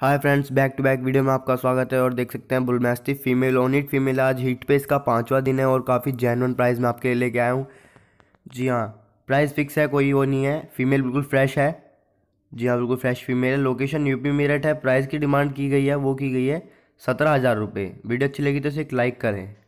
hi friends back to back video में आपका स्वागत है और देख सकते हैं बुलमेस्टिक फीमेल ओनिट फीमेल आज हीट पे इसका पांचवा दिन है और काफ़ी जैन प्राइस मैं आपके लिए लेके आया हूँ जी हाँ प्राइस फिक्स है कोई वो नहीं है फीमेल बिल्कुल फ्रेश है जी हाँ बिल्कुल फ्रेश फीमेल है लोकेशन यूपी मेरठ है प्राइस की डिमांड की गई है वो की गई है सत्रह हज़ार रुपये वीडियो अच्छी लगी तो इसे एक लाइक करें